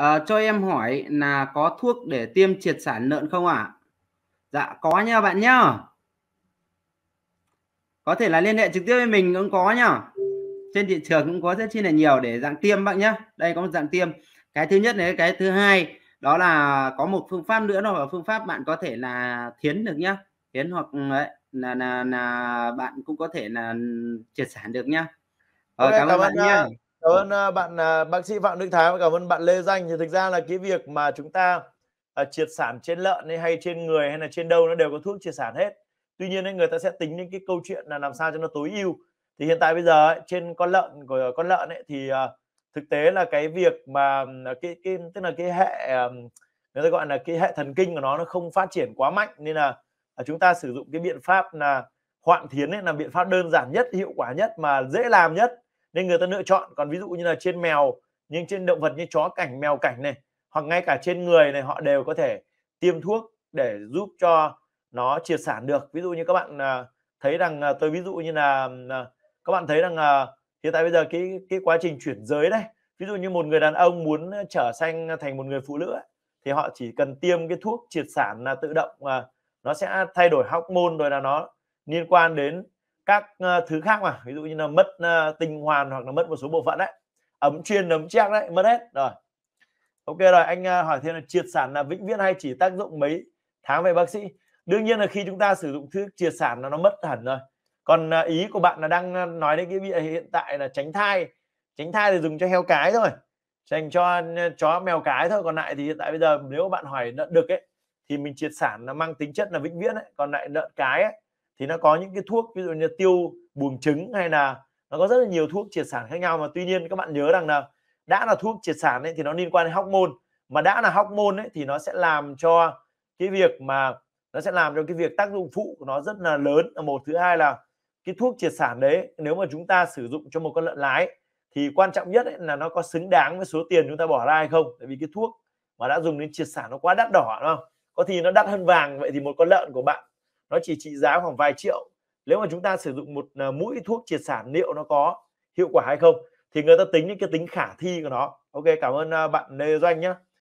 À, cho em hỏi là có thuốc để tiêm triệt sản lợn không ạ? À? Dạ có nha bạn nhá. Có thể là liên hệ trực tiếp với mình cũng có nhá. Trên thị trường cũng có rất chi là nhiều để dạng tiêm bạn nhá. Đây có một dạng tiêm. Cái thứ nhất này, cái thứ hai đó là có một phương pháp nữa là phương pháp bạn có thể là thiến được nhá. Thiến hoặc ừ, ấy, là là là bạn cũng có thể là triệt sản được nhá. Ờ, cảm, ơn bạn nhá cảm ơn à, bạn à, bác sĩ phạm đức thái và cảm ơn bạn lê danh thì thực ra là cái việc mà chúng ta uh, triệt sản trên lợn hay, hay trên người hay là trên đâu nó đều có thuốc triệt sản hết tuy nhiên người ta sẽ tính những cái câu chuyện là làm sao cho nó tối ưu thì hiện tại bây giờ ấy, trên con lợn của con lợn ấy, thì uh, thực tế là cái việc mà cái cái tức là cái hệ người ta gọi là cái hệ thần kinh của nó nó không phát triển quá mạnh nên là chúng ta sử dụng cái biện pháp là hoạn thiến ấy là biện pháp đơn giản nhất hiệu quả nhất mà dễ làm nhất nên người ta lựa chọn còn ví dụ như là trên mèo nhưng trên động vật như chó cảnh mèo cảnh này hoặc ngay cả trên người này họ đều có thể tiêm thuốc để giúp cho nó triệt sản được ví dụ như các bạn à, thấy rằng à, tôi ví dụ như là à, các bạn thấy rằng hiện tại bây giờ cái cái quá trình chuyển giới đây ví dụ như một người đàn ông muốn trở sang thành một người phụ nữ ấy, thì họ chỉ cần tiêm cái thuốc triệt sản là tự động mà nó sẽ thay đổi hormone rồi là nó liên quan đến các ờ, thứ khác mà ví dụ như là mất uh, tinh hoàn hoặc là mất một số bộ phận đấy ấm chuyên ấm trang đấy mất hết rồi ok rồi anh ờ, hỏi thêm là triệt sản là vĩnh viễn hay chỉ tác dụng mấy tháng về bác sĩ đương nhiên là khi chúng ta sử dụng thứ triệt sản là nó mất hẳn rồi còn ý của bạn là đang nói đến cái việc hiện tại là tránh thai tránh thai thì dùng cho heo cái thôi dành cho chó mèo cái thôi còn lại thì hiện tại bây giờ nếu bạn hỏi lợn được ấy thì mình triệt sản nó mang tính chất là vĩnh viễn ấy. còn lại lợn cái ấy, thì nó có những cái thuốc ví dụ như tiêu buồng trứng hay là nó có rất là nhiều thuốc triệt sản khác nhau mà tuy nhiên các bạn nhớ rằng là đã là thuốc triệt sản ấy, thì nó liên quan đến hormone mà đã là hormone ấy, thì nó sẽ làm cho cái việc mà nó sẽ làm cho cái việc tác dụng phụ của nó rất là lớn là một thứ hai là cái thuốc triệt sản đấy nếu mà chúng ta sử dụng cho một con lợn lái thì quan trọng nhất ấy, là nó có xứng đáng với số tiền chúng ta bỏ ra hay không tại vì cái thuốc mà đã dùng đến triệt sản nó quá đắt đỏ đúng không có thì nó đắt hơn vàng vậy thì một con lợn của bạn nó chỉ trị giá khoảng vài triệu nếu mà chúng ta sử dụng một à, mũi thuốc triệt sản liệu nó có hiệu quả hay không thì người ta tính những cái tính khả thi của nó ok cảm ơn à, bạn lê doanh nhé